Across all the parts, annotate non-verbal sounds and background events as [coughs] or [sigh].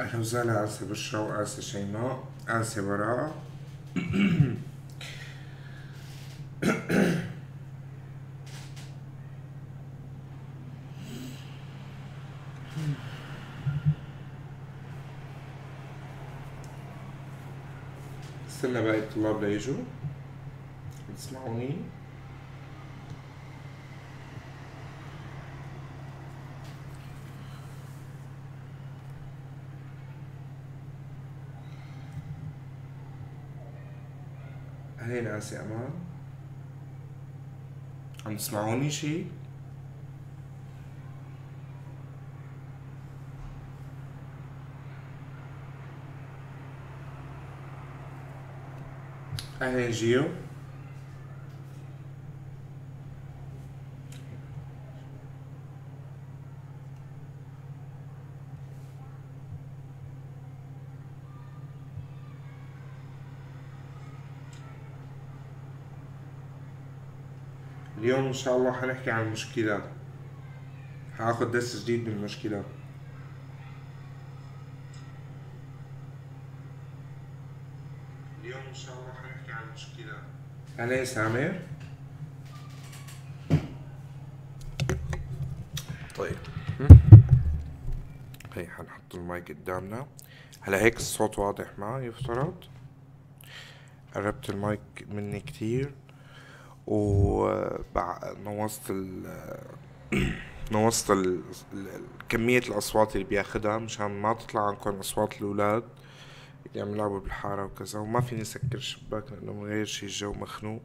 أهلا وسهلا عسى بشرى وعسى شيماء عسى براءة استنى باقي الطلاب ليجوا ناسي امان عم تسمعوني شي اهي جيو ان شاء الله هنحكي عن المشكلة هاخد درس جديد من المشكلة اليوم ان شاء الله حنحكي عن المشكلة انا سامر طيب هي حنحط المايك قدامنا هلا هيك الصوت واضح معي يفترض قربت المايك مني كتير ونوصت ال [clears throat] نوصت ال... كمية الأصوات اللي بياخدها مشان ما تطلع عنكم أصوات الأولاد اللي عم يلعبوا بالحارة وكذا وما فيني سكر الشباك لأنه من غير شي الجو مخنوق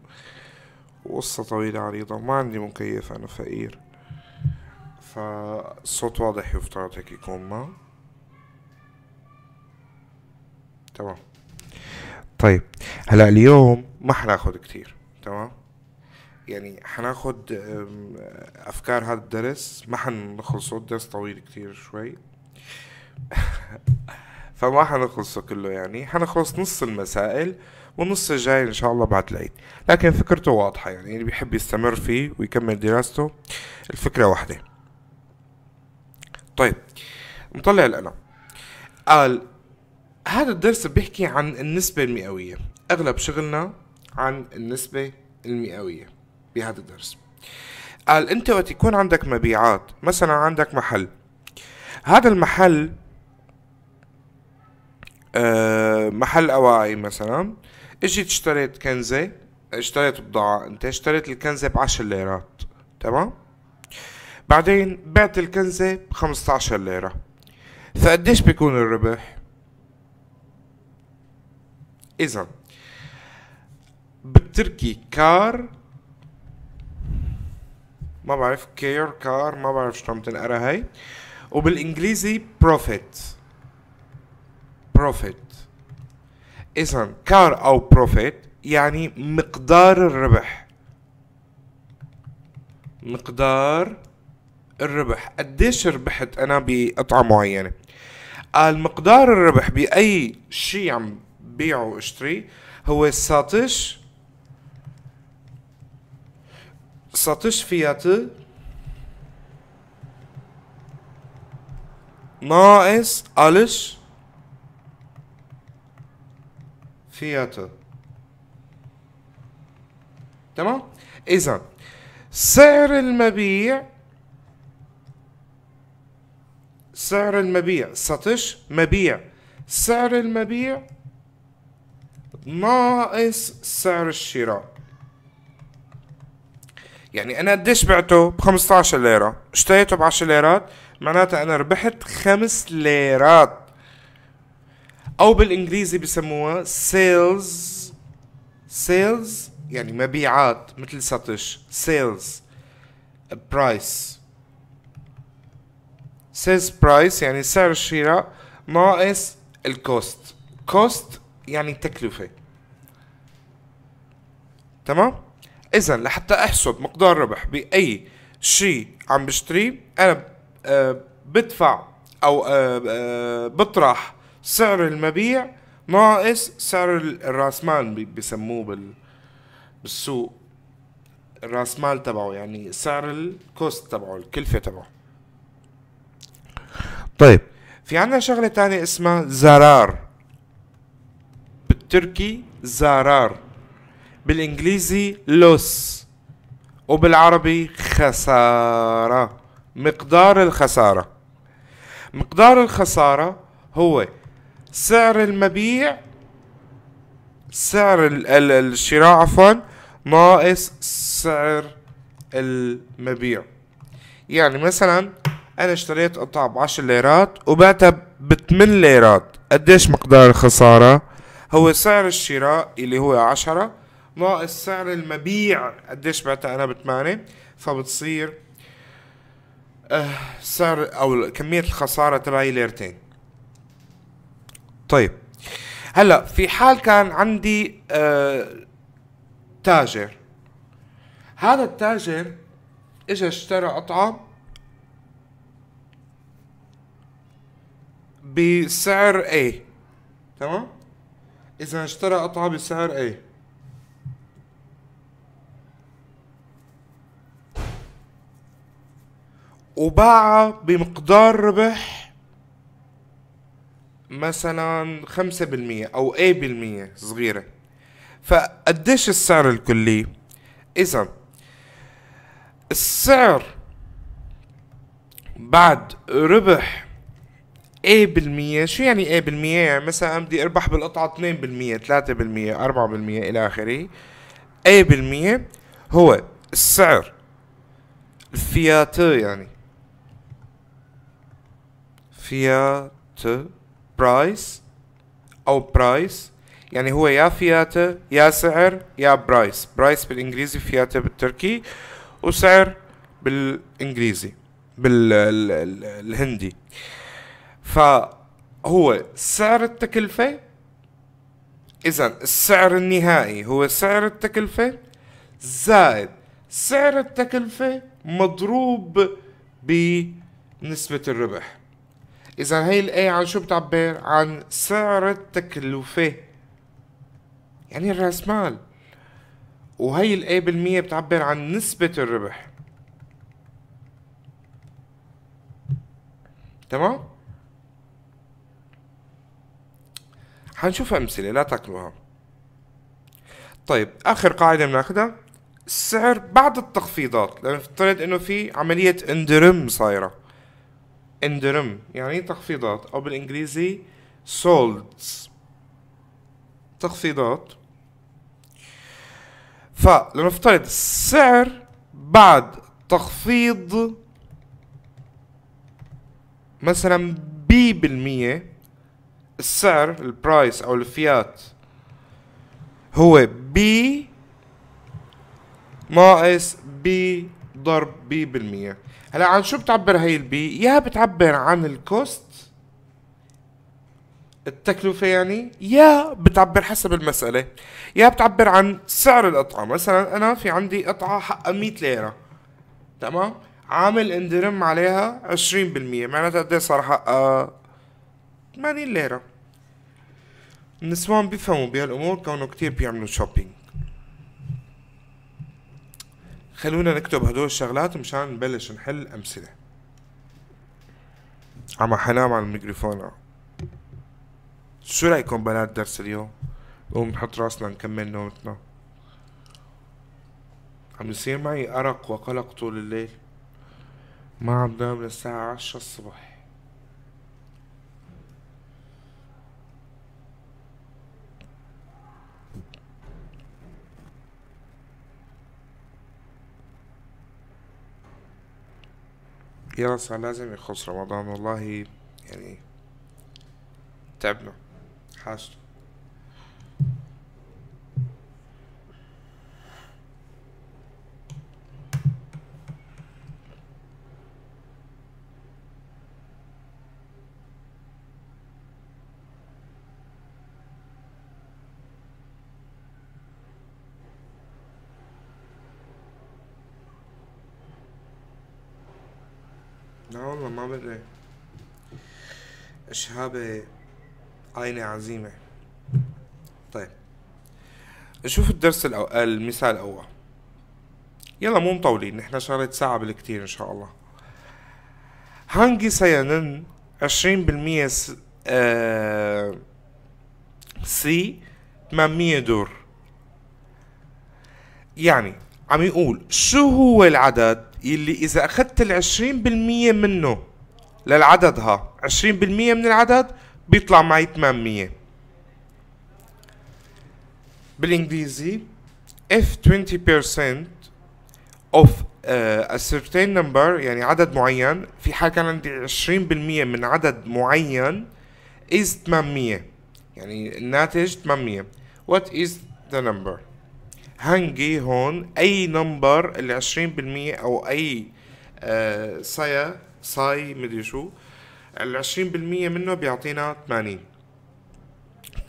وقصة طويلة عريضة وما عندي مكيف أنا فقير فالصوت واضح يفترض هيك يكون ما تمام طيب هلا اليوم ما حناخد كتير تمام يعني حناخد افكار هذا الدرس ما حنخلصه الدرس طويل كتير شوي [laughs] فما حنخلصه كله يعني حنخلص نص المسائل ونص الجاي ان شاء الله بعد العيد لكن فكرته واضحة يعني اللي بيحب يستمر فيه ويكمل دراسته الفكرة واحدة طيب نطلع القلم قال هذا الدرس بيحكي عن النسبة المئوية اغلب شغلنا عن النسبة المئوية بهذا الدرس قال انت وقت يكون عندك مبيعات مثلا عندك محل هذا المحل آه، محل اواعي مثلا اجيت اشتريت كنزة اشتريت بضاعة انت اشتريت الكنزة بعشر ليرات تمام بعدين بعت الكنزة بخمسة عشر ليرة فقديش بيكون الربح اذا بالتركي كار ما بعرف كير كار ما بعرف شلون بتنقرا هاي وبالانجليزي بروفيت بروفيت اذا كار او بروفيت يعني مقدار الربح مقدار الربح قديش ربحت انا بقطعه معينه قال آه، مقدار الربح باي شيء عم بيعه واشتري هو ساتش satış fiyatı Naes alış fiyatı. Tamam? İzan. سعر المبيع سعر المبيع سطش مبيع سعر المبيع ناقص سعر الشراء يعني انا قديش بعته ب 15 ليره اشتريته ب 10 ليرات معناتها انا ربحت 5 ليرات او بالانجليزي بسموها سيلز سيلز يعني مبيعات مثل سطش سيلز برايس سيلز برايس يعني سعر الشراء ناقص الكوست كوست يعني تكلفة تمام اذا لحتى احسب مقدار ربح باي شيء عم بشتريه انا آه، بدفع او آه، آه، بطرح سعر المبيع ناقص سعر الراسمال مال بسموه بالسوق الراسمال مال تبعه يعني سعر الكوست تبعه الكلفة تبعه طيب في عنا شغلة تانية اسمها زرار بالتركي زرار بالانجليزي لوس وبالعربي خسارة مقدار الخسارة مقدار الخسارة هو سعر المبيع سعر الشراء عفوا ناقص سعر المبيع يعني مثلا انا اشتريت قطعة بعشر ليرات وبعتها بثمان ليرات قديش مقدار الخسارة هو سعر الشراء اللي هو عشرة ناقص سعر المبيع قديش بعتها انا بثمانية فبتصير أه سعر او كمية الخسارة تبعي ليرتين طيب هلا في حال كان عندي أه تاجر هذا التاجر اجى اشترى قطعة بسعر A تمام اذا اشترى قطعة بسعر A وباع بمقدار ربح مثلا خمسة بالمية أو أي بالمية صغيرة فقديش السعر الكلي إذا السعر بعد ربح اي بالمية شو يعني اي بالمية يعني مثلا بدي اربح بالقطعة 2% 3% 4% الى اخره اي بالمية هو السعر الفياتي يعني فيات برايس او برايس يعني هو يا فياتا يا سعر يا برايس برايس بالانجليزي فياتا بالتركي وسعر بالانجليزي بالهندي فهو سعر التكلفة إذا السعر النهائي هو سعر التكلفة زائد سعر التكلفة مضروب بنسبة الربح اذا هي الايه عن شو بتعبر عن سعر التكلفه يعني الراس مال وهي الايه بالمية بتعبر عن نسبة الربح تمام حنشوف امثله لا تاكلوها طيب اخر قاعده بناخدها السعر بعد التخفيضات لنفترض انه في عمليه اندرم صايره اندرم يعني تخفيضات أو بالإنجليزي سولدز تخفيضات فلنفترض السعر بعد تخفيض مثلا بي بالمية السعر البرايس أو الفيات هو بي ناقص بي ضرب بي بالمية هلا عن شو بتعبر هي البي يا بتعبر عن الكوست التكلفة يعني يا بتعبر حسب المسألة يا بتعبر عن سعر القطعة مثلا أنا في عندي قطعة حقها 100 ليرة تمام عامل اندرم عليها 20% معناتها قد إيه صار حقها 80 ليرة النسوان بيفهموا بهالأمور كونه كتير بيعملوا شوبينج خلونا نكتب هدول الشغلات مشان نبلش نحل أمثلة عم حنام على الميكروفون شو رأيكم بنات درس اليوم؟ نقوم نحط راسنا نكمل نومتنا عم يصير معي أرق وقلق طول الليل ما عم نام للساعة عشرة الصبح يا ناس لازم يخلص رمضان والله يعني تعبنا حاسه لا نعم والله ما بري الشهابة عينة عزيمة طيب نشوف الدرس الأو... المثال الأول يلا مو مطولين نحن شغلة ساعة بالكتير إن شاء الله هانجي سيانن 20% س... آه... سي 800 دور يعني عم يقول شو هو العدد يلي اذا اخذت ال 20% منه للعدد ها 20% من العدد بيطلع معي 800 بالانجليزي if 20% of a certain number يعني عدد معين في حال كان عندي 20% من عدد معين is 800 يعني الناتج 800 what is the number هنجي هون اي نمبر ال 20% او اي سايا آه، ساي مدري شو ال 20% منه بيعطينا 80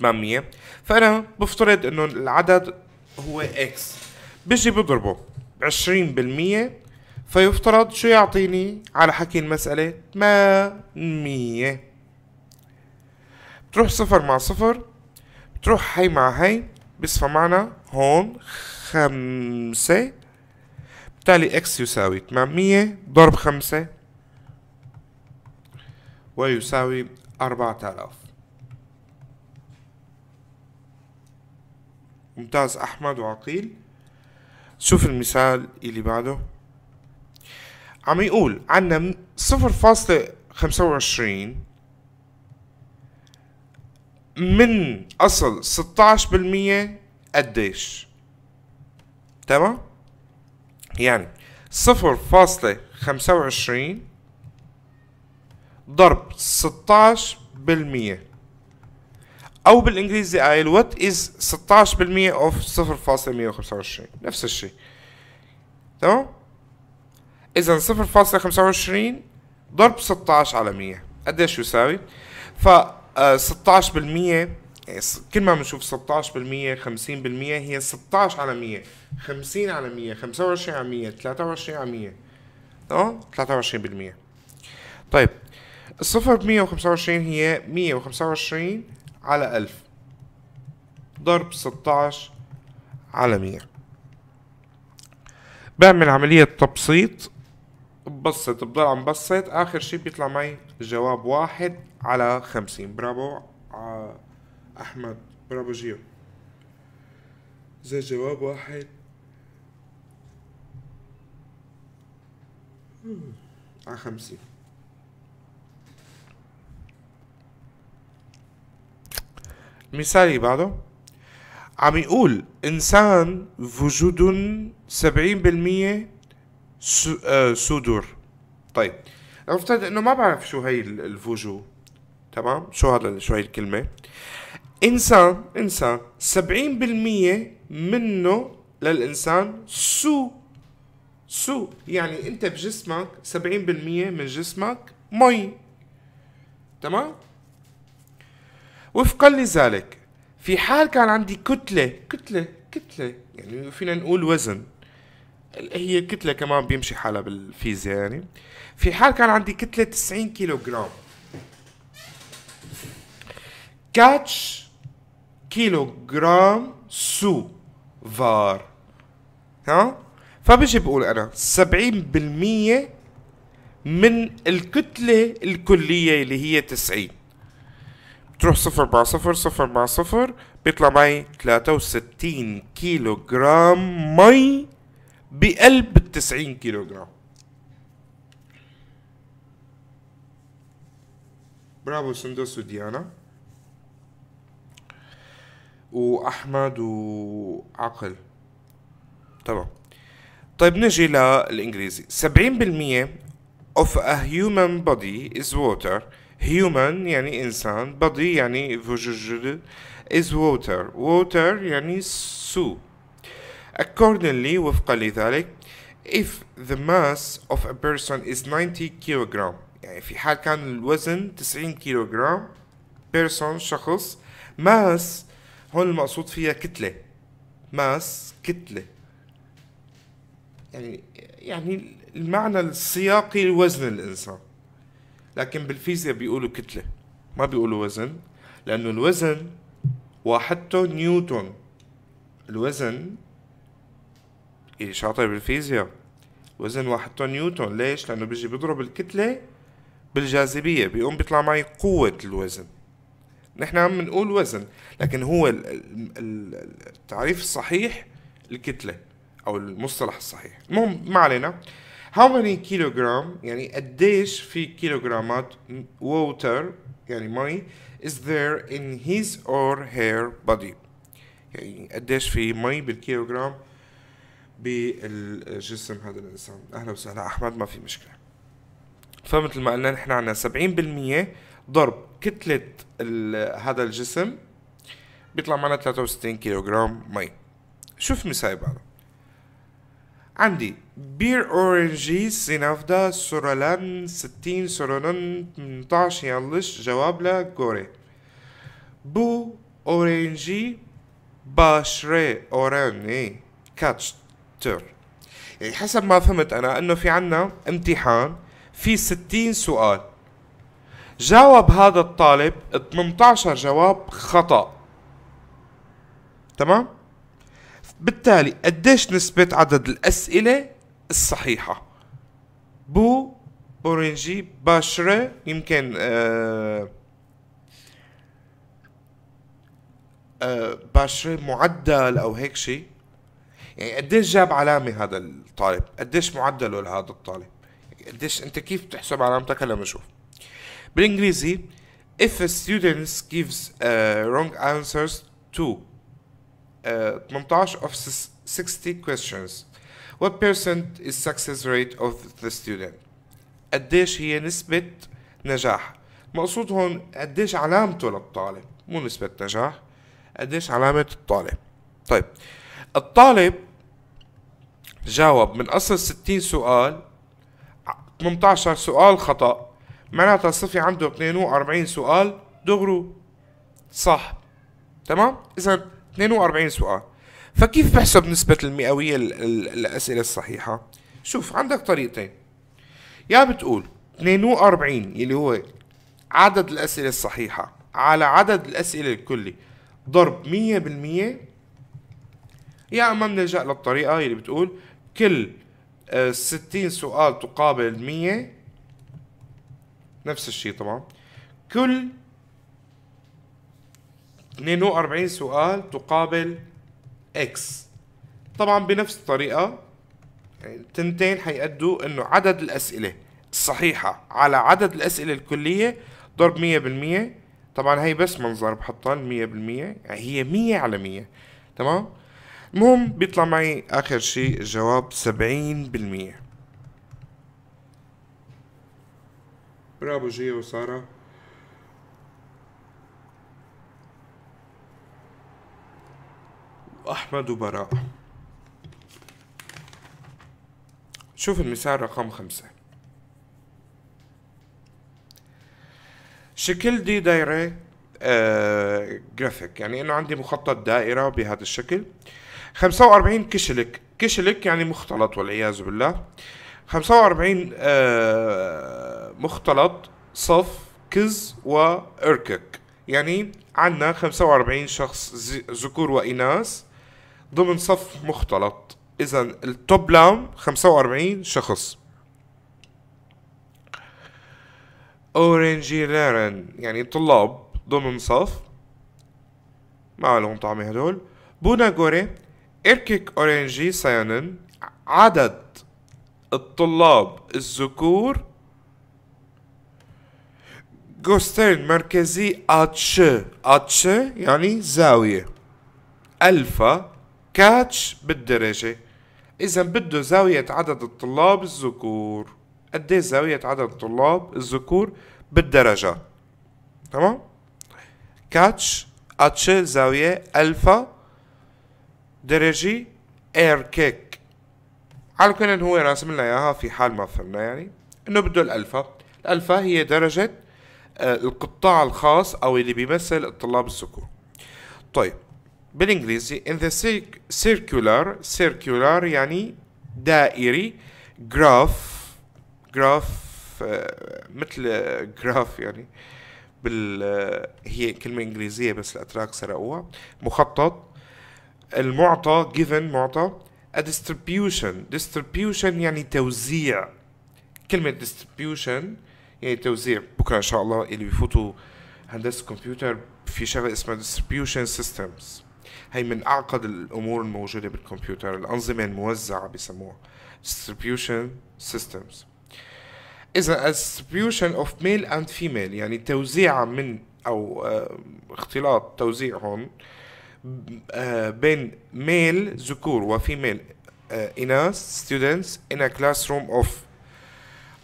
800 فانا بفترض انه العدد هو اكس بيجي بضربه 20% فيفترض شو يعطيني على حكي المسألة 800 بتروح صفر مع صفر بتروح هي مع هي بس معنا هون خمسة بالتالي اكس يساوي 800 ضرب خمسة ويساوي 4000 ممتاز أحمد وعقيل شوف المثال اللي بعده عم يقول عنا صفر فاصلة خمسة وعشرين من اصل 16% قديش تمام يعني صفر فاصلة خمسة وعشرين ضرب ستاش بالمية أو بالإنجليزي قايل وات إز ستاش بالمية أوف صفر فاصلة مية وخمسة وعشرين نفس الشيء تمام إذا صفر فاصلة خمسة وعشرين ضرب ستاش على مية قديش يساوي؟ ف آه 16% يعني كل ما بنشوف 16% 50% هي 16 على 100 50 على 100 25 على 100 23 على 100 اه 23% طيب الصفر ب 125 هي 125 على 1000 ضرب 16 على 100 بعمل عملية تبسيط ببسط بضل عم بسط اخر شيء بيطلع معي جواب واحد على خمسين برافو احمد برافو جيو زي جواب واحد آه، على خمسين المثال اللي بعده عم يقول إنسان وجود سبعين بالمية آه، سودور طيب عرفت انه ما بعرف شو هي الفوجو تمام شو هذا شو هي الكلمه انسان انسان 70% منه للانسان سو سو يعني انت بجسمك 70% من جسمك مي تمام وفقا لذلك في حال كان عندي كتله كتله كتله يعني فينا نقول وزن هي كتله كمان بيمشي حالها بالفيزياء يعني في حال كان عندي كتله 90 كيلو جرام كاتش كيلو جرام سو فار ها فبجي بقول انا 70% من الكتلة الكلية اللي هي 90 بتروح صفر مع صفر صفر مع صفر بيطلع معي 63 كيلو جرام مي بقلب ال 90 كيلو جرام برافو سندس وديانا واحمد وعقل تمام طيب نجي للانجليزي 70% of a human body is water human يعني انسان body يعني is water water يعني سو Accordingly, وفقا لذلك if the mass of a person is 90 kilogram يعني في حال كان الوزن 90 كيلوغرام person شخص mass هون المقصود فيها كتلة mass كتلة يعني يعني المعنى السياقي لوزن الإنسان لكن بالفيزياء بيقولوا كتلة ما بيقولوا وزن لأنه الوزن واحدته نيوتن الوزن اللي شاطر بالفيزياء وزن طن نيوتن ليش لانه بيجي بيضرب الكتله بالجاذبيه بيقوم بيطلع معي قوه الوزن نحن عم نقول وزن لكن هو التعريف الصحيح الكتله او المصطلح الصحيح المهم ما علينا how many kilogram يعني قديش في كيلوغرامات water يعني مي is there in his or her body يعني قديش في مي بالكيلوغرام بالجسم هذا الانسان اهلا وسهلا احمد ما في مشكله فمثل ما قلنا نحن عندنا 70% ضرب كتله هذا الجسم بيطلع معنا 63 كيلوغرام مي شوف مساي بعده عندي بير اورنجي سينافدا سورالان 60 سورالان 18 يالش جواب لكوري بو اورنجي باشري اوراني كاتشت تير يعني حسب ما فهمت انا انه في عنا امتحان في 60 سؤال جاوب هذا الطالب 18 جواب خطأ تمام بالتالي قديش نسبة عدد الأسئلة الصحيحة بو بورنجي باشرة يمكن آه آه باشرة معدل أو هيك شيء يعني قديش جاب علامه هذا الطالب قديش معدله لهذا الطالب قديش انت كيف بتحسب علامتك هلا بنشوف بالانجليزي if a student gives uh, wrong answers to uh, 18 of 60 questions what percent is success rate of the student قديش هي نسبة نجاح مقصود هون قديش علامته للطالب مو نسبة نجاح قديش علامة الطالب طيب الطالب جاوب من اصل 60 سؤال 18 سؤال خطأ معناتها صفي عنده 42 سؤال دغرو صح تمام اذا 42 سؤال فكيف بحسب نسبة المئوية الأسئلة الصحيحة شوف عندك طريقتين يا بتقول 42 اللي هو عدد الأسئلة الصحيحة على عدد الأسئلة الكلي ضرب 100% يا اما بنلجا للطريقه اللي بتقول كل 60 آه، سؤال تقابل 100 نفس الشيء طبعا كل 42 سؤال تقابل اكس طبعا بنفس الطريقة يعني التنتين حيأدوا انه عدد الاسئلة الصحيحة على عدد الاسئلة الكلية ضرب 100% طبعا هي بس منظر بحطها 100% يعني هي 100 على 100 تمام المهم بيطلع معي اخر شيء الجواب سبعين بالمية برافو جيا وسارة واحمد وبراء شوف المثال رقم خمسة شكل دي دايرة آه جرافيك يعني انه عندي مخطط دائرة بهذا الشكل آه 45 كشلك كشلك يعني مختلط والعياذ بالله 45 آه مختلط صف كز وإركك يعني عندنا 45 شخص ذكور وإناث ضمن صف مختلط إذا التوب لام 45 شخص أورنجي ليرن يعني طلاب ضمن صف ما لهم طعمة هدول بونا جوري إركيك أورانجي سيانن عدد الطلاب الذكور جوسترن مركزي أتش أتش يعني زاوية ألفا كاتش بالدرجة إذا بده زاوية عدد الطلاب الذكور قد إيه زاوية عدد الطلاب الذكور بالدرجة تمام كاتش أتش زاوية ألفا درجي اير كيك على كل هو راسم لنا اياها في حال ما فهمنا يعني انه بده الالفا الالفا هي درجة آه، القطاع الخاص او اللي بيمثل الطلاب السكور طيب بالانجليزي in the circular circular يعني دائري جراف آه، جراف مثل جراف يعني بال آه، هي كلمة انجليزية بس الاتراك سرقوها مخطط المعطى given معطى a distribution distribution يعني توزيع كلمة distribution يعني توزيع بكرة إن شاء الله اللي بيفوتوا هندسة كمبيوتر في شغلة اسمها distribution systems هي من أعقد الأمور الموجودة بالكمبيوتر الأنظمة الموزعة بسموها distribution systems إذا distribution of male and female يعني توزيع من أو آه، اختلاط توزيعهم آه، بين ميل ذكور وفيميل اناث ستودنتس ان كلاس روم اوف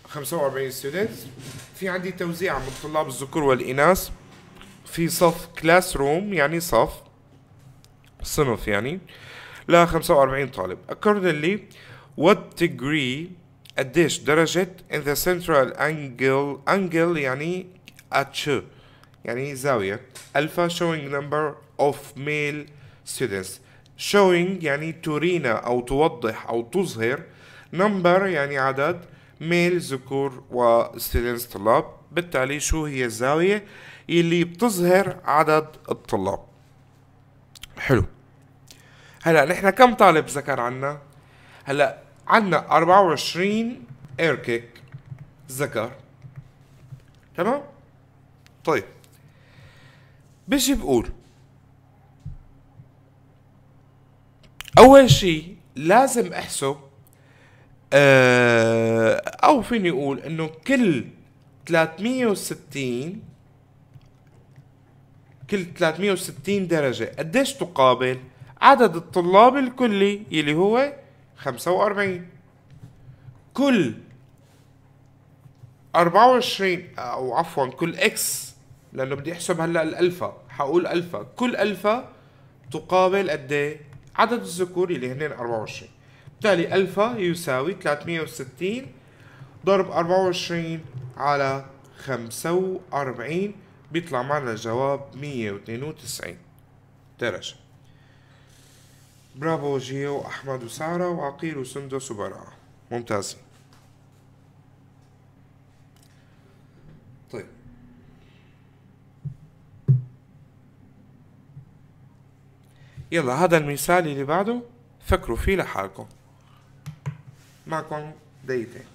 45 ستودنتس في عندي توزيع من طلاب الذكور والاناث في صف كلاس روم يعني صف صنف يعني ل 45 طالب accordingly what degree قديش درجة in the central angle angle يعني اتش يعني زاوية alpha showing number of male students showing يعني ترينا أو توضح أو تظهر number يعني عدد male ذكور و students طلاب بالتالي شو هي الزاوية اللي بتظهر عدد الطلاب حلو هلا نحن كم طالب ذكر عنا هلا عنا 24 ايركيك ذكر تمام طيب بيجي بقول اول شيء لازم احسب أه او فيني اقول انه كل 360 كل 360 درجة قديش تقابل عدد الطلاب الكلي يلي هو 45 كل 24 او عفوا كل اكس لانه بدي احسب هلا الالفا حقول الفا كل الفا تقابل قد ايه عدد الذكور اللي هن 24 بالتالي الفا يساوي 360 ضرب 24 على 45 بيطلع معنا الجواب 192 درجة برافو جيو أحمد وسارة وعقيل وسندس وبراءة ممتازين يلا هذا المثال اللي بعده فكروا فيه لحالكم معكم دقيقتين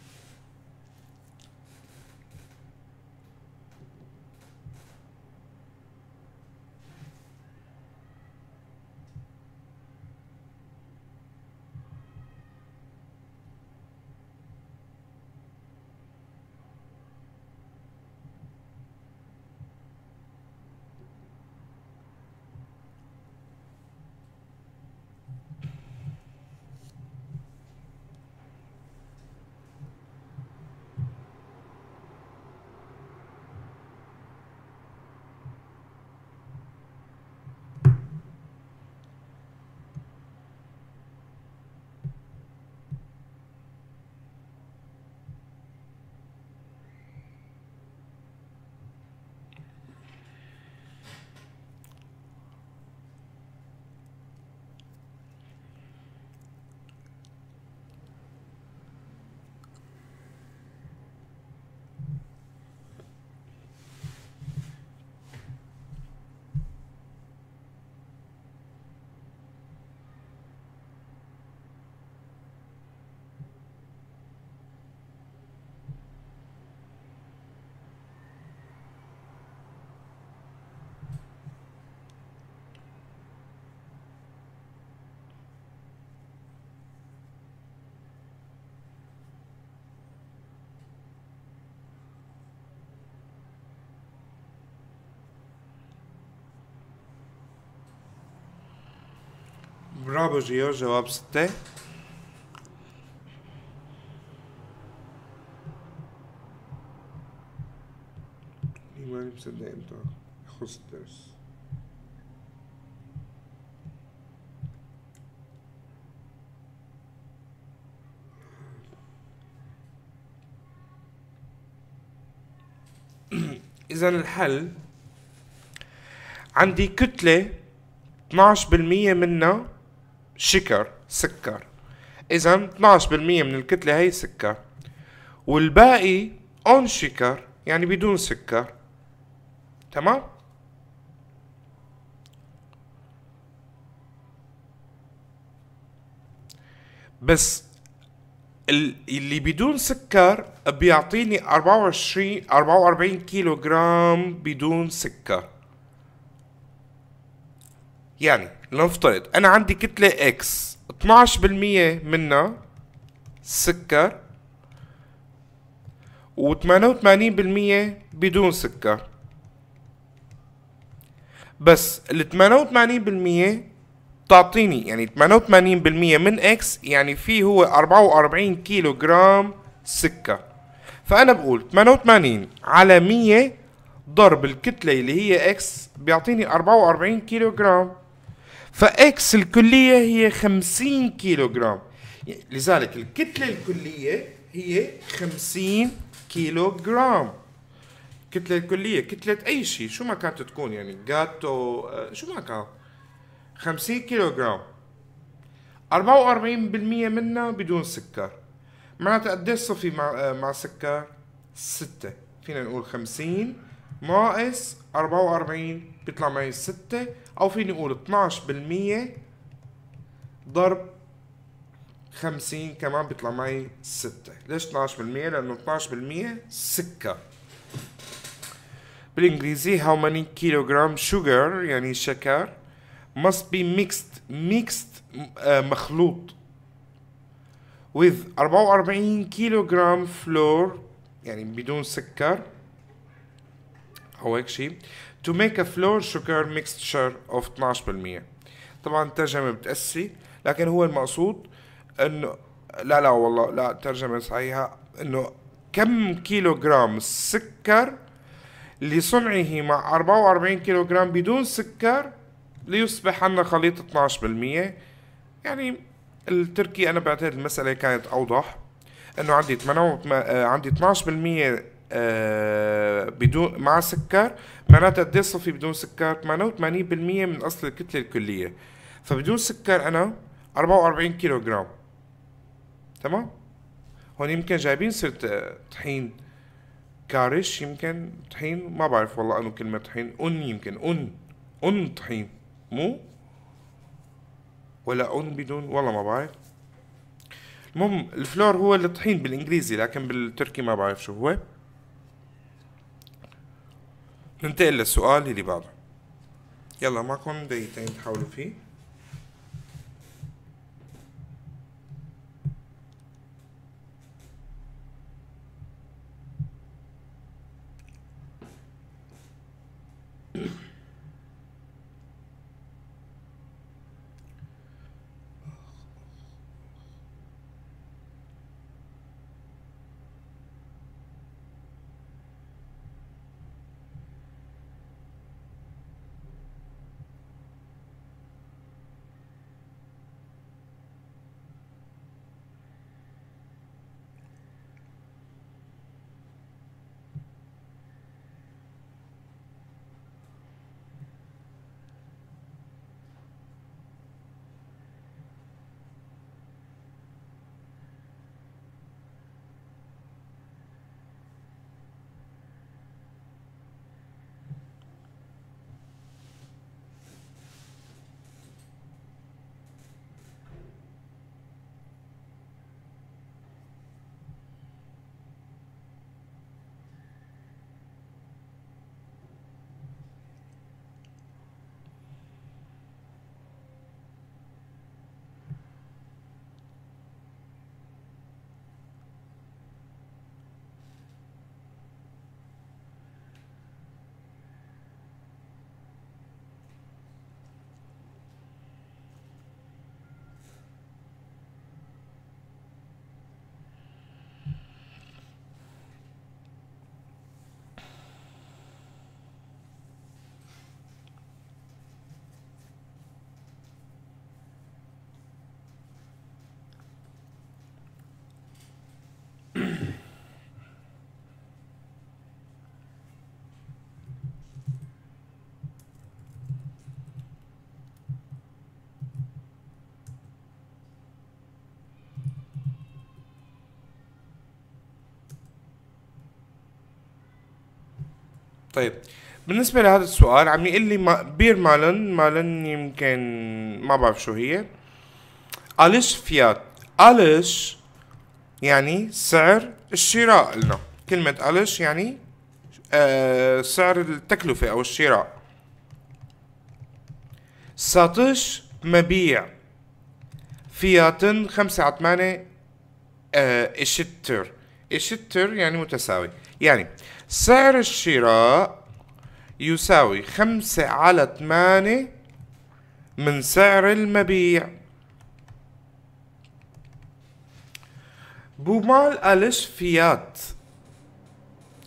برافو جيور جواب ستة ماني مصدق امتى يخص إذا الحل عندي كتلة 12% منها شكر سكر اذا 12% من الكتله هي سكر والباقي اون شكر يعني بدون سكر تمام بس اللي بدون سكر بيعطيني 24 44 كيلو جرام بدون سكر يعني لنفترض انا عندي كتله اكس 12% منها سكر و88% بدون سكر بس ال 88% بتعطيني يعني 88% من اكس يعني فيه هو 44 كيلو جرام سكر فانا بقول 88 على 100 ضرب الكتله اللي هي اكس بيعطيني 44 كيلو جرام فاكس الكليه هي 50 كيلو جرام لذلك الكتله الكليه هي 50 كيلو جرام كتلة الكلية كتلة أي شيء شو ما كانت تكون يعني جاتو آه، شو ما كان 50 كيلو جرام 44% منها بدون سكر معناتها قديش صفي مع آه، مع سكر؟ 6 فينا نقول 50 ناقص 44 بيطلع معي 6 او فيني اقول 12% ضرب 50 كمان بيطلع معي 6 ليش 12% لانه 12% سكر بالانجليزي how many kilogram sugar يعني شكر must be mixed mixed uh, مخلوط with 44 كيلوغرام فلور يعني بدون سكر او هيك شيء to make a flour sugar mixture of 12% طبعا الترجمة بتأسي لكن هو المقصود انه لا لا والله لا الترجمة صحيحة انه كم كيلو جرام سكر لصنعه مع 44 كيلو جرام بدون سكر ليصبح عندنا خليط 12% يعني التركي انا بعتقد المسألة كانت اوضح انه عندي 8 آه، عندي 12% آه، بدون مع سكر معناتها قد صفي بدون سكر 88% من اصل الكتله الكليه فبدون سكر انا 44 كيلو جرام تمام هون يمكن جايبين صرت آه، طحين كارش يمكن طحين ما بعرف والله انه كلمه طحين ان يمكن ان ان طحين مو ولا ان بدون والله ما بعرف المهم الفلور هو الطحين بالانجليزي لكن بالتركي ما بعرف شو هو ننتقل للسؤال اللي بعده يلا معكم دقيقتين تحاولوا فيه طيب بالنسبة لهذا السؤال عم يقول إيه لي ما بير مالن مالن يمكن ما بعرف شو هي ألش فيات ألش يعني سعر الشراء لنا كلمة ألش يعني آه سعر التكلفة أو الشراء ساتش مبيع فياتن خمسة على آه، اشتر اشتر يعني متساوي يعني سعر الشراء يساوي خمسة على ثمانية من سعر المبيع بومال ألش فيات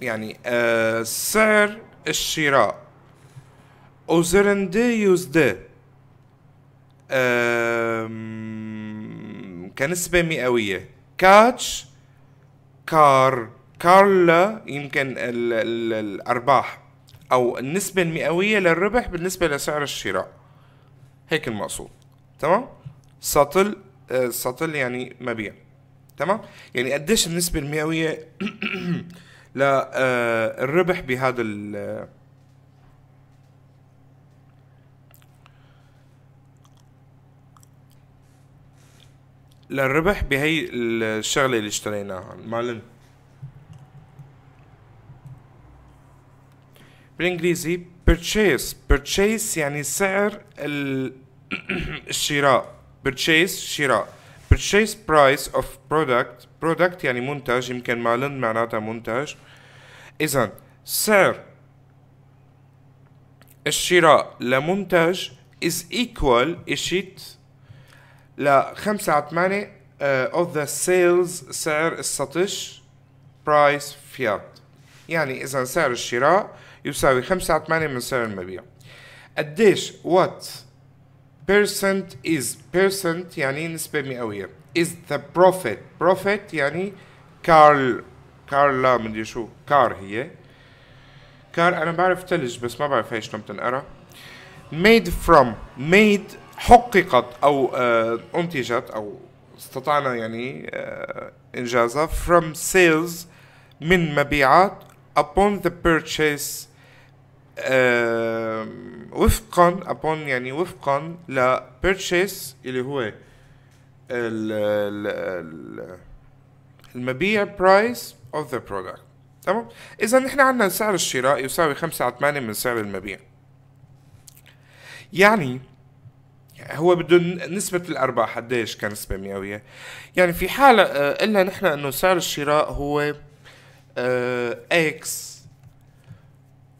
يعني آه سعر الشراء دي يوز دي كنسبة مئوية كاتش كار كارلا يمكن الـ الـ الارباح او النسبه المئويه للربح بالنسبه لسعر الشراء هيك المقصود تمام سطل آه، سطل يعني مبيع تمام يعني قديش النسبه المئويه [clears throat] للربح آه، بهذا ال للربح بهي الشغله اللي اشتريناها المعلن بالانجليزي purchase purchase يعني سعر [clears throat] الشراء purchase شراء purchase price of product product يعني منتج يمكن معلن معناتها منتج اذا سعر الشراء لمنتج is equal اشيت ل 5 على 8 uh, آه، of the sales سعر السطش price fiat يعني اذا سعر الشراء يساوي 5 على 8 من سعر المبيع قديش وات بيرسنت از بيرسنت يعني نسبة مئوية از ذا بروفيت بروفيت يعني كارل كارلا مدري شو كار هي كار انا بعرف ثلج بس ما بعرف هي شلون بتنقرا ميد فروم ميد حققت او آه انتجت او استطعنا يعني آه انجازها from sales من مبيعات upon the purchase وفقا ابون يعني وفقا ل purchase اللي هو المبيع برايس اوف ذا برودكت تمام اذا نحن عندنا سعر الشراء يساوي 5 على 8 من سعر المبيع يعني هو بده نسبة الأرباح قديش كنسبة مئوية يعني في حالة قلنا آه، نحن أنه سعر الشراء هو اكس آه،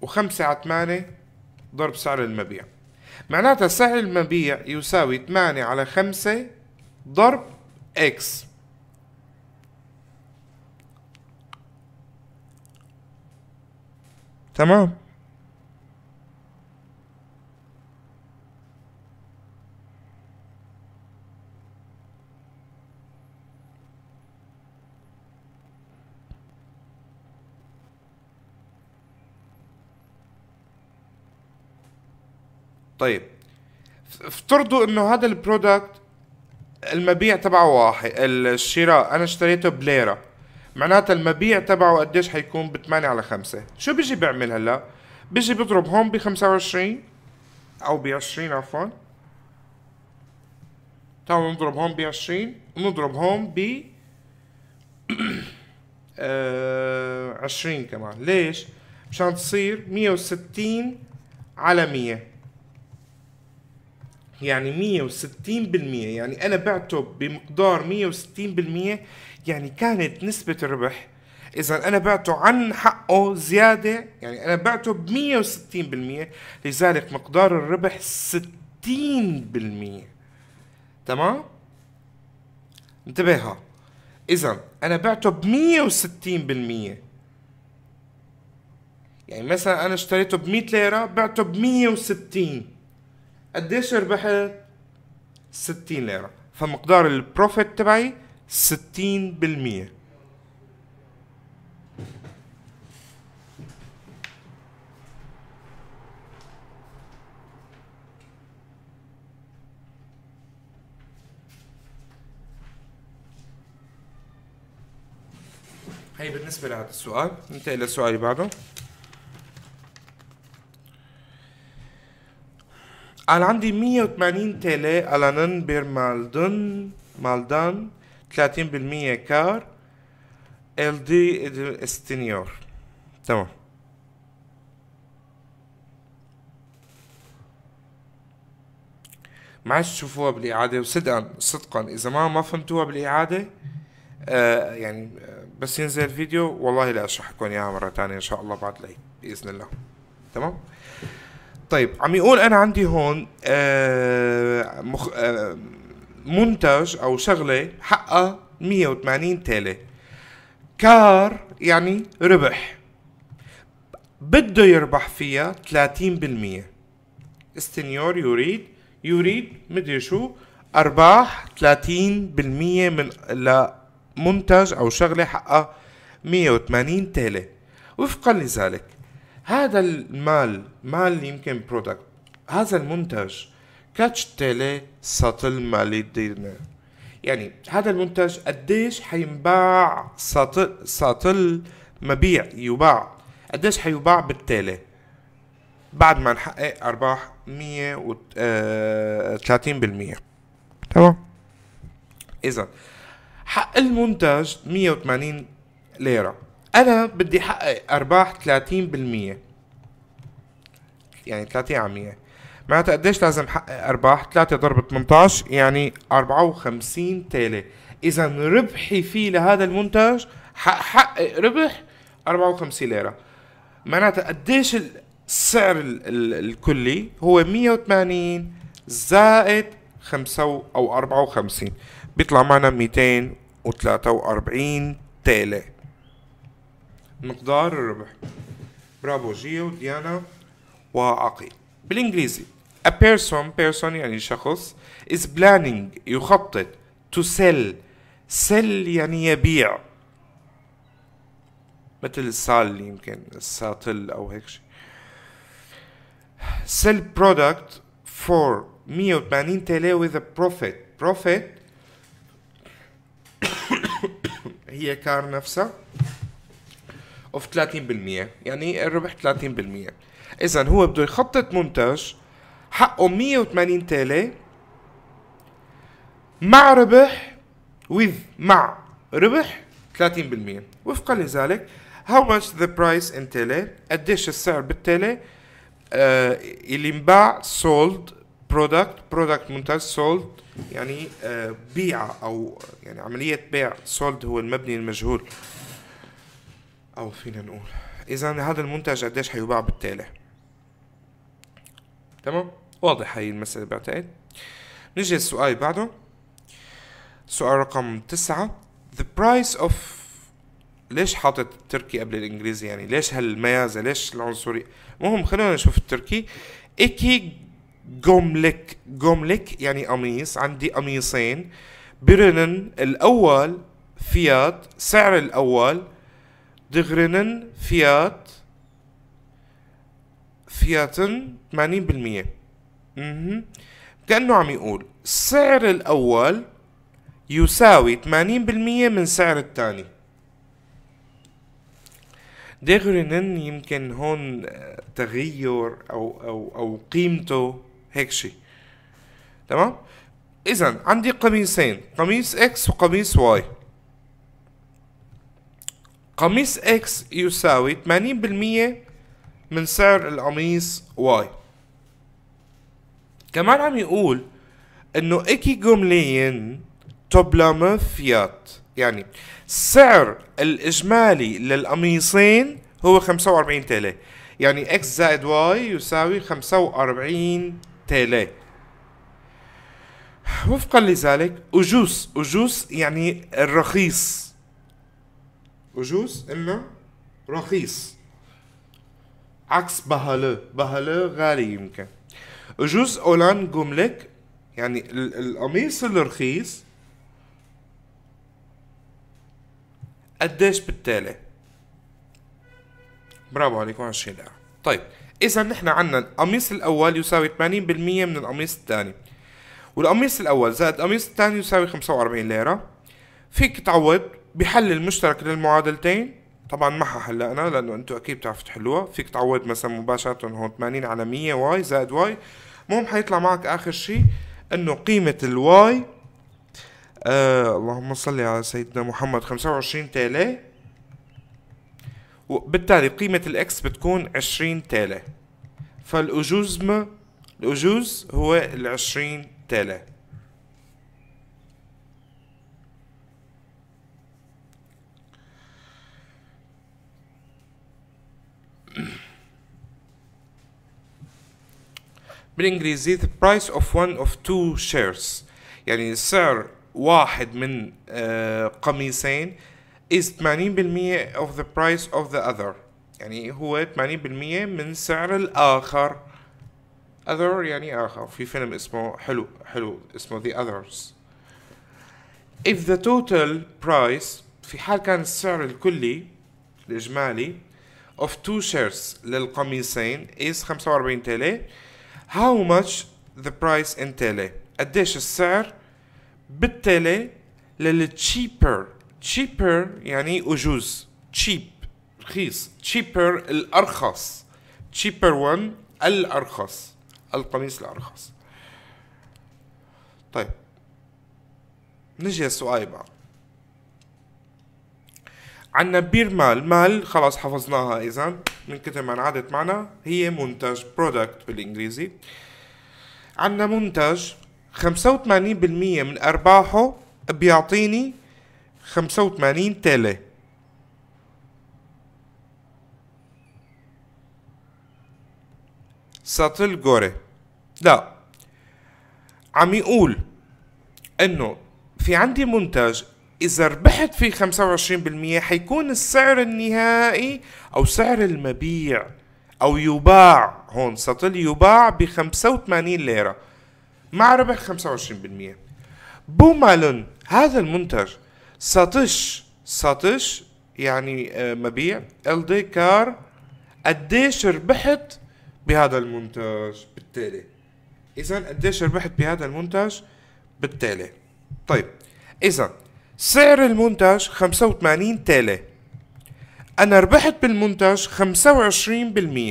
و5 على 8 ضرب سعر المبيع معناتها سعر المبيع يساوي 8 على 5 ضرب x تمام طيب افترضوا انه هذا البرودكت المبيع تبعه واحد الشراء انا اشتريته بليره معناتها المبيع تبعه قديش حيكون ب 8 على 5 شو بيجي بيعمل هلا بيجي بيضرب هون ب 25 او ب 20 عفوا تعالوا نضرب هون ب 20 ونضرب هون ب [clears throat] آه 20 كمان ليش مشان تصير 160 على 100 يعني 160% يعني انا بعته بمقدار 160% يعني كانت نسبة الربح اذا انا بعته عن حقه زيادة يعني انا بعته ب 160% لذلك مقدار الربح 60% تمام انتبهها اذا انا بعته ب 160% يعني مثلا انا اشتريته ب 100 ليره بعته ب 160 قديش ربحت 60 ليرة فمقدار البروفيت تبعي 60% هي بالنسبة لهذا السؤال ننتقل للسؤال اللي بعده انا عندي 180 تيلي الانن بير مالدن مالدن 30% كار ال دي استنيور تمام ما تشوفوها بالإعادة وصدقا صدقا إذا ما ما فهمتوها بالإعادة آه يعني آه، بس ينزل الفيديو والله لا أشرح لكم إياها مرة تانية إن شاء الله بعد العيد بإذن الله تمام طيب عم يقول انا عندي هون آه مخ... آه منتج او شغله حقها 180 تالي كار يعني ربح بده يربح فيها 30% استنيور يريد يريد مدري شو ارباح 30% من لمنتج او شغله حقها 180 تالي وفقا لذلك هذا المال مال يمكن برودكت هذا المنتج كاتش تيلي سطل مالي ديرنا يعني هذا المنتج قديش حينباع سطل سطل مبيع يباع قديش حيباع بالتالي بعد ما نحقق ارباح 130% آه، تمام اذا حق المنتج 180 ليره انا بدي حقق ارباح 30% يعني 30 عمية معناتها قديش لازم حقق ارباح 3 ضرب 18 يعني 54 تالي اذا ربحي فيه لهذا المنتج حقق ربح 54 ليرة معناتها قديش السعر الكلي هو 180 زائد 5 او 54 بيطلع معنا 243 تالي مقدار الربح برافو جيو ديانا وعقيل بالانجليزي A person person يعني شخص is planning يخطط to sell sell يعني يبيع مثل سال يمكن ساتل او هيك شيء sell product for 180 تلاف with a profit profit [coughs] هي كار نفسها اوف 30% يعني الربح 30% اذا هو بده يخطط منتج حقه 180 تالي مع ربح with مع ربح 30% وفقا لذلك how much the price in تالي قديش السعر بالتالي آه اللي انباع sold برودكت برودكت منتج سولد يعني آه بيع او يعني عمليه بيع سولد هو المبني المجهول او فينا نقول اذا هذا المنتج قديش حيباع بالتالي تمام واضح هاي المسألة بعتقد نجي السؤال بعده سؤال رقم تسعة the price of ليش حاطط التركي قبل الانجليزي يعني ليش هالميازة ليش العنصرية المهم خلونا نشوف التركي اكي جوملك جوملك يعني قميص عندي قميصين برنن الاول فيات سعر الاول دغرنن فيات فياتن 80% اها كأنه عم يقول السعر الأول يساوي 80% من سعر الثاني دغرنن يمكن هون آه، تغير أو أو أو قيمته هيك شيء تمام إذا عندي قميصين قميص إكس وقميص واي قميص اكس يساوي 80% من سعر القميص واي كمان عم يقول انه اكي جملين توبلا مفيات يعني السعر الاجمالي للقميصين هو 45 تيلي يعني اكس زائد واي يساوي 45 تيلي وفقا لذلك اجوس اجوس يعني الرخيص وجوز انه رخيص عكس بهالو بهالو غالي يمكن وجوز اولان جملك يعني القميص الرخيص قديش بالتالي برافو عليكم على الشيء طيب اذا نحن عندنا القميص الاول يساوي 80% من القميص الثاني والقميص الاول زائد القميص الثاني يساوي 45 ليره فيك تعوض بحل المشترك للمعادلتين طبعا ما هلا انا لانه انتم اكيد بتعرفوا تحلوها فيك تعوض مثلا مباشره هون 80 على 100 واي زائد واي المهم حيطلع معك اخر شيء انه قيمه الواي آه اللهم صل على سيدنا محمد 25 تيلي وبالتالي قيمة الإكس بتكون 20 تيلي فالأجوزم الأجوز هو ال 20 تيلي بالانجليزي the price of one of two shares يعني سعر واحد من آه، قميصين is 80% of the price of the other يعني هو 80% من سعر الآخر other يعني آخر في فيلم اسمه حلو حلو اسمه The Others if the total price في حال كان السعر الكلي الإجمالي of two shares للقميصين is 45 تيلي how much the price in تيلي قديش السعر بالتالي للي cheaper cheaper يعني أجوز cheap رخيص cheaper الأرخص cheaper one الأرخص القميص الأرخص طيب نجي للسؤال بقى عنا بير مال مال خلاص حفظناها إذا من كتر ما انعادت معنا هي منتج برودكت بالانجليزي عندنا منتج 85% من ارباحه بيعطيني 85 تالي ساتل جوري لا عم يقول انه في عندي منتج اذا ربحت فيه 25% حيكون السعر النهائي او سعر المبيع او يباع هون سطل يباع ب 85 ليرة مع ربح 25% بومالون هذا المنتج سطش سطش يعني آه، مبيع ال دي كار قديش ربحت بهذا المنتج بالتالي اذا قديش ربحت بهذا المنتج بالتالي طيب اذا سعر المنتج 85 تالي أنا ربحت بالمنتج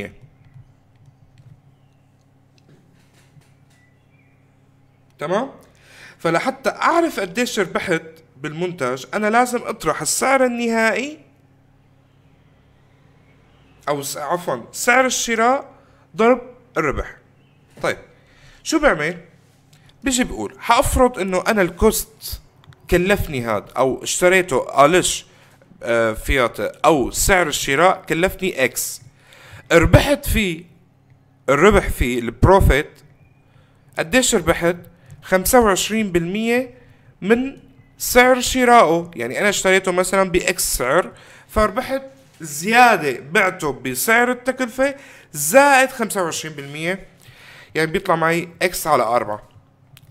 25% تمام؟ فلحتى أعرف قديش ربحت بالمنتج أنا لازم أطرح السعر النهائي أو عفوا سعر الشراء ضرب الربح طيب شو بعمل؟ بيجي بقول حأفرض إنه أنا الكوست كلفني هذا او اشتريته الش آه، فيات او سعر الشراء كلفني اكس ربحت فيه الربح فيه البروفيت قديش ربحت 25% من سعر شرائه يعني انا اشتريته مثلا باكس سعر فربحت زيادة بعته بسعر التكلفة زائد 25% يعني بيطلع معي اكس على 4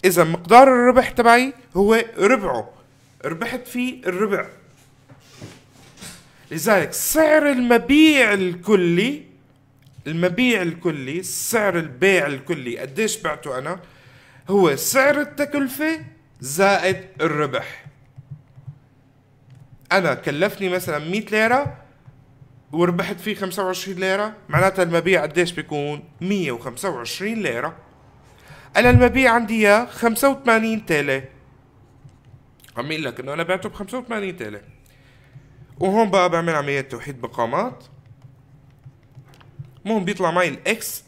اذا مقدار الربح تبعي هو ربعه ربحت فيه الربع لذلك سعر المبيع الكلي المبيع الكلي سعر البيع الكلي قديش بعته انا هو سعر التكلفة زائد الربح انا كلفني مثلا 100 ليرة وربحت فيه 25 ليرة معناتها المبيع قديش بيكون 125 ليرة انا المبيع عندي اياه 85 تيلي عم يقول لك انه انا بعته ب 85 تيلي وهون بقى بعمل عملية توحيد بقامات المهم بيطلع معي الاكس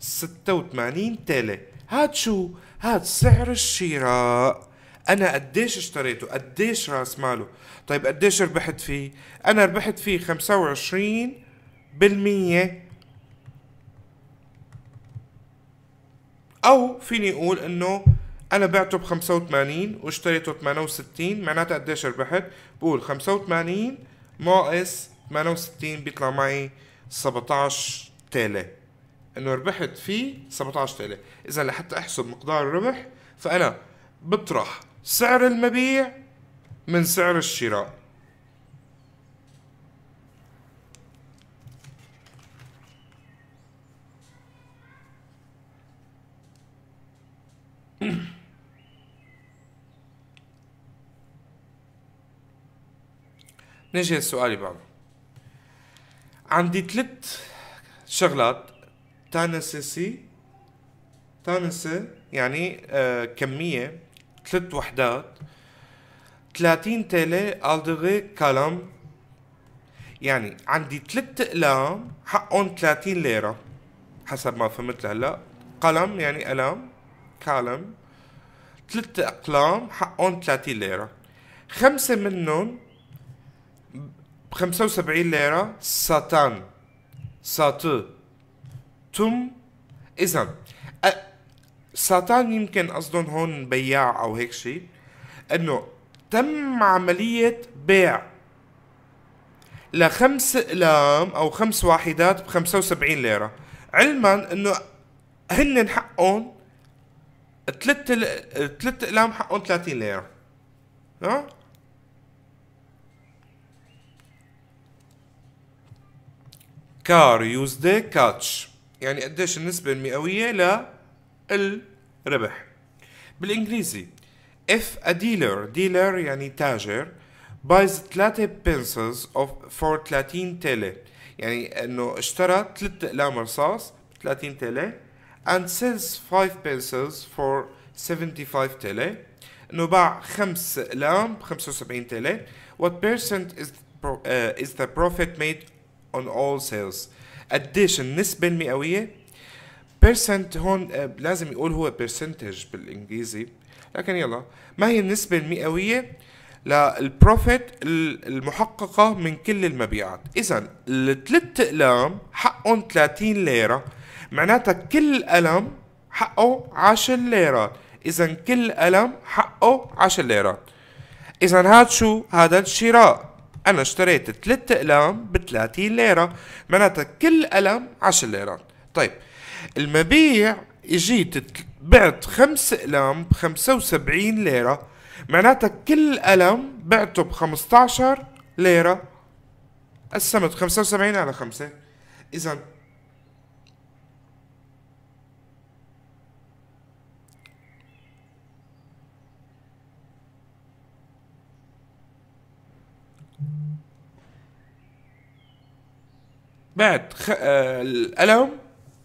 86 تيلي هاد شو؟ هاد سعر الشراء انا قديش اشتريته قديش راس ماله طيب قديش ربحت فيه انا ربحت فيه 25 بالمية او فيني اقول انه انا بعته ب 85 واشتريته 68 معناتها قديش ربحت بقول 85 ناقص 68 بيطلع معي 17 تالي انه ربحت فيه 17 تالي اذا لحتى احسب مقدار الربح فانا بطرح سعر المبيع من سعر الشراء نجي لسؤالي بعده عندي ثلاث شغلات تانسيسي تانسة يعني آه كمية ثلاث وحدات ثلاثين تيلي ألدغي كلام يعني عندي ثلاث أقلام حقهم ثلاثين ليرة حسب ما فهمت لهلا قلم يعني قلم كالم ثلاث أقلام حقهم ثلاثين ليرة خمسة منهم 75 ليرة ساتان ساتو تم إذا ساتان يمكن قصدهم هون بياع أو هيك شيء إنه تم عملية بيع لخمس أقلام أو خمس واحدات ب 75 ليرة علما إنه هن حقهم ثلاث ثلاث أقلام حقهم 30 ليرة ها كار يوزدي كاتش يعني قديش النسبة المئوية للربح بالانجليزي if a dealer dealer يعني تاجر buys 3 pencils of for 30 تيلي يعني انه اشترى 3 اقلام رصاص ب 30 تيلي and sells 5 pencils for 75 تيلي انه باع 5 اقلام ب 75 تيلي what percent is uh, is the profit made on all sales قديش النسبة المئوية percent هون آه، لازم يقول هو percentage بالانجليزي لكن يلا ما هي النسبة المئوية للبروفيت المحققة من كل المبيعات إذا الثلاث أقلام حقهم 30 ليرة معناتها كل قلم حقه 10 ليرات إذا كل قلم حقه 10 ليرات إذا هاد شو؟ هذا الشراء انا اشتريت 3 اقلام ب 30 ليره معناتها كل قلم 10 ليرات طيب المبيع اجيت بعت خمس اقلام ب 75 ليره معناتها كل قلم بعته ب 15 ليره قسمت 75 على 5 اذا بعت خ... آه القلم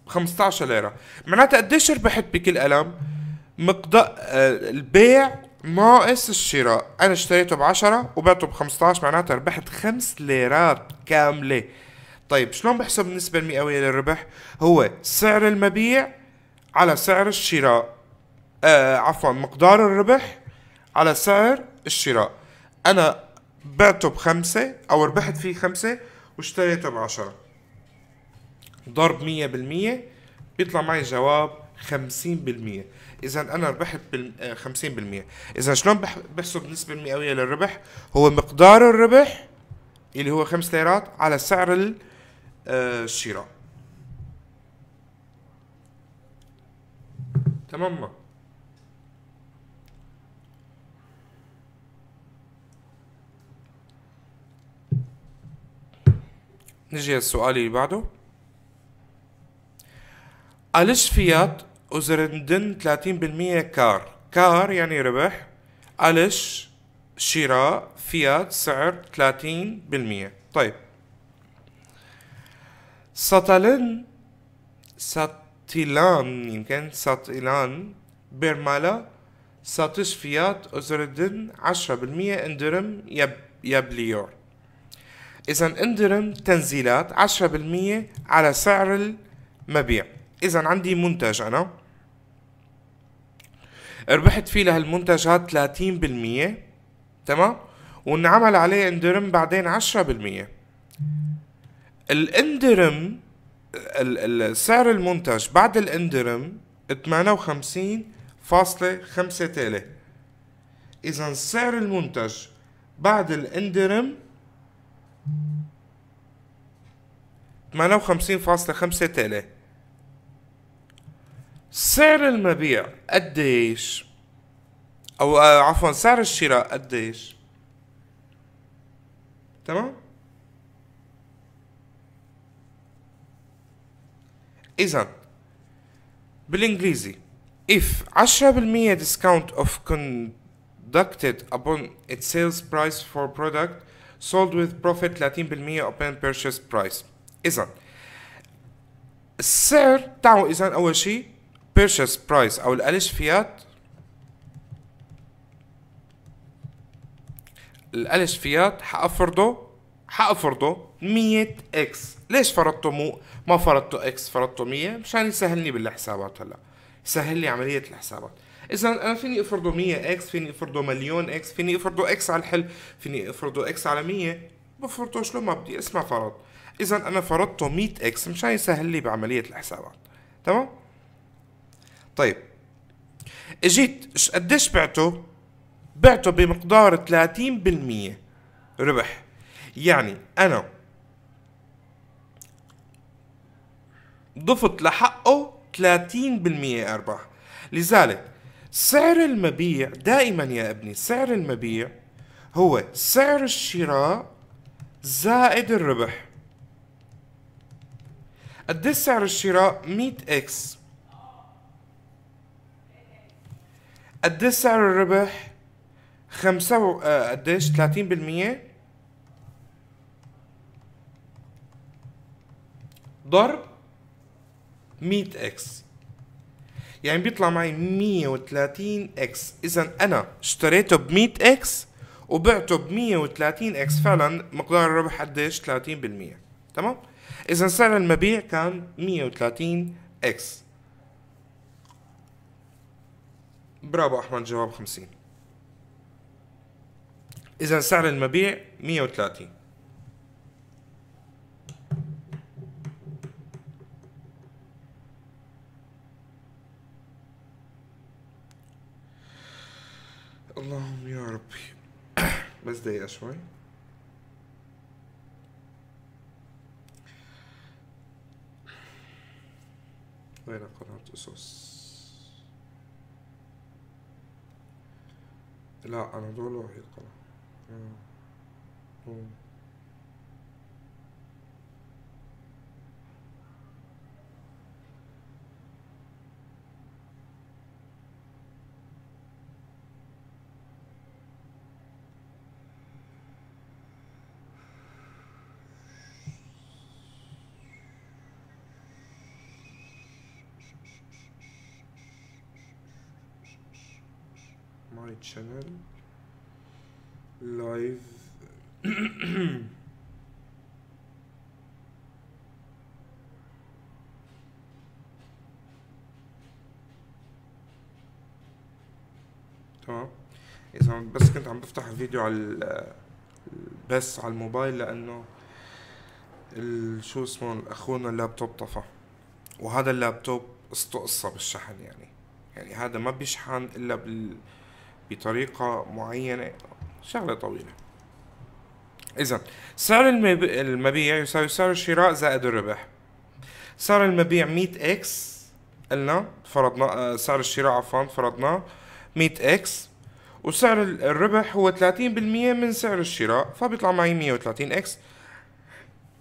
15 ليره معناتها قديش ربحت بكل قلم مقدار آه البيع ناقص الشراء انا اشتريته ب 10 وبعته ب 15 معناتها ربحت 5 ليرات كامله طيب شلون بحسب النسبة المئوية للربح؟ هو سعر المبيع على سعر الشراء آه عفوا مقدار الربح على سعر الشراء أنا بعته بخمسة أو ربحت فيه خمسة واشتريته بعشرة ضرب 100% بيطلع معي جواب 50% اذا انا ربحت بال 50% آه، اذا شلون بحسب النسبه المئويه للربح هو مقدار الربح اللي هو 5 ليرات على سعر آه، الشراء تمام نجي للسؤال اللي بعده ألش فيات وزرندن 30% كار كار يعني ربح ألش شراء فيات سعر 30% طيب ساتالن ساتيلان يمكن ساتيلان برمالا ساتش فيات أزردن 10% اندرم يب يبليور إذا اندرم تنزيلات 10% على سعر المبيع اذا عندي منتج انا ربحت فيه لهالمنتج هاد 30% تمام وانعمل عليه اندرم بعدين 10% الاندرم سعر المنتج بعد الاندرم 58.5 تالي اذا سعر المنتج بعد الاندرم 58.5 تالي سعر المبيع قديش او عفوا سعر الشراء قديش تمام اذا بالانجليزي if 10% discount of conducted upon its sales price for product sold with profit 30% upon purchase price إذا السعر تعوا إذا أول شيء purchase برايس او الالش فيات الالش فيات حافرضه حافرضه 100 اكس ليش فرضته مو ما فرضته اكس فرضته 100 مشان يسهلني بالحسابات هلا يسهل لي عمليه الحسابات اذا انا فيني افرضه 100 اكس فيني افرضه مليون اكس فيني افرضه اكس على الحل فيني افرضه اكس على 100 بفرضه شلون ما بدي اسمع فرض اذا انا فرضته 100 اكس مشان يسهل لي بعمليه الحسابات تمام طيب اجيت قديش بعته؟ بعته بمقدار 30% ربح يعني انا ضفت لحقه 30% ارباح لذلك سعر المبيع دائما يا ابني سعر المبيع هو سعر الشراء زائد الربح قد سعر الشراء 100 اكس قديش سعر الربح؟ خمسة و... آه، قديش؟ 30% ضرب 100 اكس يعني بيطلع معي 130 اكس اذا انا اشتريته ب 100 اكس وبعته ب 130 اكس فعلا مقدار الربح قديش 30% تمام اذا سعر المبيع كان 130 اكس برافو احمد جواب 50 اذا سعر المبيع 130 اللهم يا ربي [coughs] بس دقيقة شوي وين قناة أسس لا أنا دول الوحيد خلاص ماي تشانل لايف تمام اذا بس كنت عم بفتح الفيديو على بس على الموبايل لانه شو اسمه اخونا اللابتوب طفى وهذا اللابتوب قصته قصه بالشحن يعني يعني هذا ما بيشحن الا بال بطريقة معينة شغلة طويلة إذا سعر المبيع يساوي سعر الشراء زائد الربح سعر المبيع 100 اكس قلنا فرضنا آه، سعر الشراء عفوا فرضناه 100 اكس وسعر الربح هو 30% من سعر الشراء فبيطلع معي 130 اكس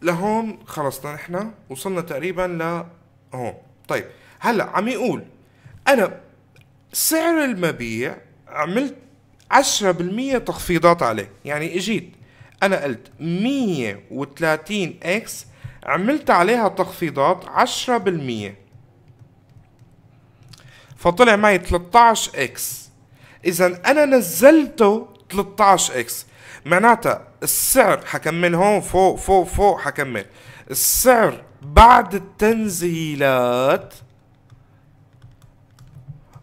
لهون خلصنا نحن وصلنا تقريبا لهون طيب هلا عم يقول انا سعر المبيع عملت 10% تخفيضات عليه يعني اجيت انا قلت 130 اكس عملت عليها تخفيضات 10% فطلع معي 13 اكس اذا انا نزلته 13 اكس معناتها السعر حكمل هون فوق فوق فوق حكمل السعر بعد التنزيلات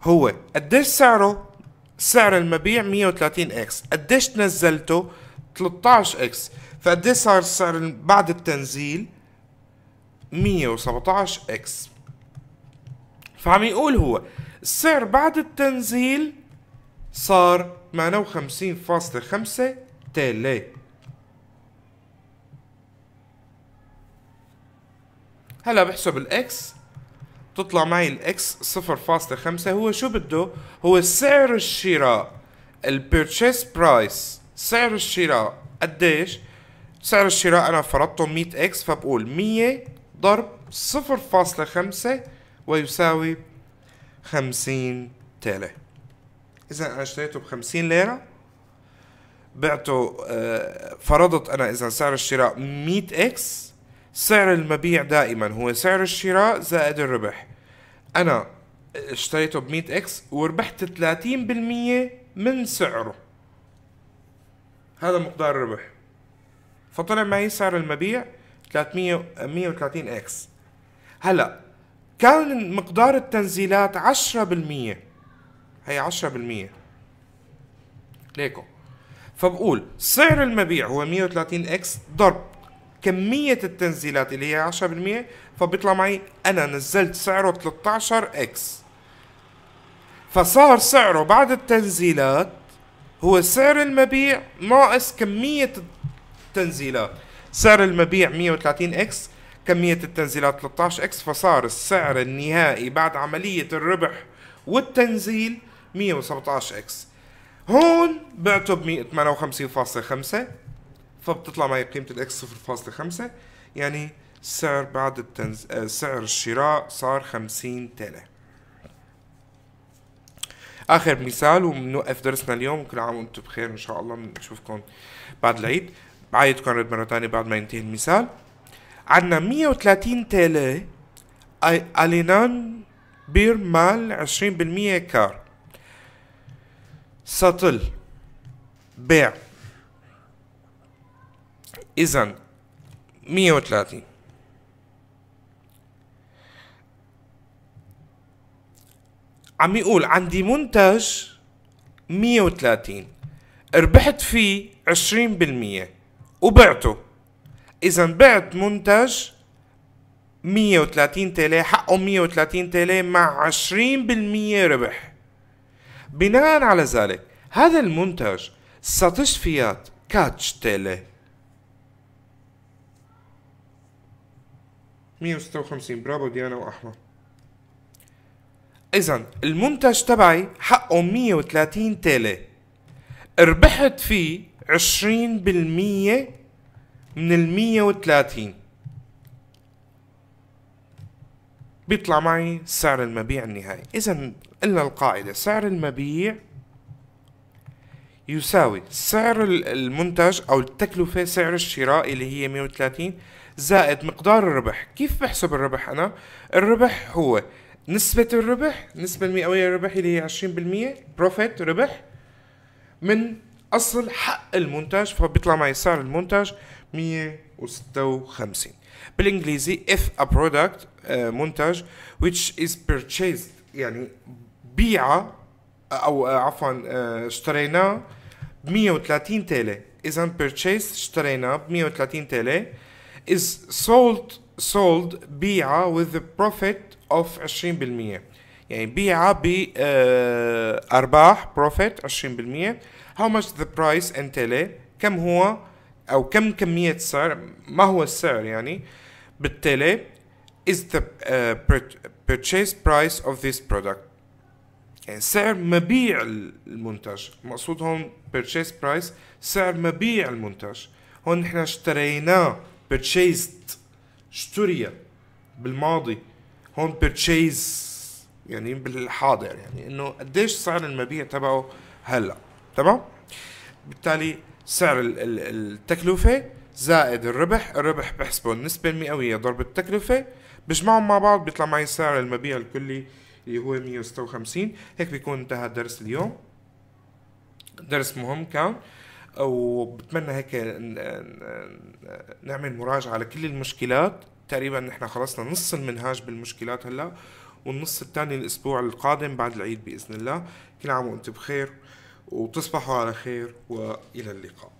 هو قديش سعره سعر المبيع 130 اكس قديش نزلته 13 اكس فقديش صار السعر بعد التنزيل 117 اكس فعم يقول هو السعر بعد التنزيل صار 58.5 تيلي هلا بحسب الاكس تطلع معي الاكس 0.5 هو شو بده هو سعر الشراء البيرتشيس برايس سعر الشراء قديش سعر الشراء انا فرضته 100 اكس فبقول 100 ضرب 0.5 ويساوي 50 تالي اذا انا اشتريته ب 50 ليره بعته آه، فرضت انا اذا سعر الشراء 100 اكس سعر المبيع دائما هو سعر الشراء زائد الربح انا اشتريته ب 100 اكس وربحت 30% من سعره هذا مقدار الربح فطلع معي سعر المبيع 300 130 اكس هلا كان مقدار التنزيلات 10% هي 10% ليكو فبقول سعر المبيع هو 130 اكس ضرب كمية التنزيلات اللي هي 10% فبيطلع معي أنا نزلت سعره 13 اكس فصار سعره بعد التنزيلات هو سعر المبيع ناقص كمية التنزيلات سعر المبيع 130 اكس كمية التنزيلات 13 اكس فصار السعر النهائي بعد عملية الربح والتنزيل 117 اكس هون بعته ب 158.5 فبتطلع معي قيمة الاكس 0.5 يعني سعر بعد التنز... آه، سعر الشراء صار خمسين تلا آخر مثال وبنوقف درسنا اليوم وكل عام وانتم بخير إن شاء الله بنشوفكم بعد العيد بعيدكم رد مرة تانية بعد ما ينتهي المثال عندنا 130 تلا ألينان بير مال 20% كار سطل بيع إذا 130 عم يقول عندي منتج 130 ربحت فيه 20% وبعته إذا بعت منتج 130 تيلة حقه 130 تيلة مع 20% ربح بناء على ذلك هذا المنتج ستشفيات كاتش تيلي 156 برافو ديانا واحمد اذا المنتج تبعي حقه 130 تالي ربحت فيه 20% من ال 130 بيطلع معي سعر المبيع النهائي اذا قلنا القاعده سعر المبيع يساوي سعر المنتج او التكلفه سعر الشراء اللي هي 130 زائد مقدار الربح كيف بحسب الربح أنا؟ الربح هو نسبة الربح النسبة المئوية للربح اللي هي 20% بروفيت ربح من أصل حق المنتج فبيطلع معي سعر المنتج 156 بالإنجليزي if a product uh, آه، منتج which is purchased يعني بيع أو آه، عفوا آه، اشتريناه ب 130 تالي إذا purchased اشتريناه ب 130 تالي is sold sold بيعة with a profit of 20% يعني بيعة بأرباح آه، profit 20% how much the price and كم هو أو كم كمية السعر ما هو السعر يعني بالتالي is the uh, purchase price of this product يعني سعر مبيع المنتج المقصود هون purchase price سعر مبيع المنتج هون نحن اشتريناه purchased اشتري بالماضي هون purchase يعني بالحاضر يعني انه قديش سعر المبيع تبعه هلا تمام بالتالي سعر التكلفة زائد الربح الربح بحسبه النسبة المئوية ضرب التكلفة بجمعهم مع بعض بيطلع معي سعر المبيع الكلي اللي هو 156 هيك بيكون انتهى درس اليوم درس مهم كان وبتمنى هيك نعمل مراجعه على كل المشكلات تقريبا نحن خلصنا نص المنهاج بالمشكلات هلا والنص الثاني الاسبوع القادم بعد العيد باذن الله كل عام وانتم بخير وتصبحوا على خير والى اللقاء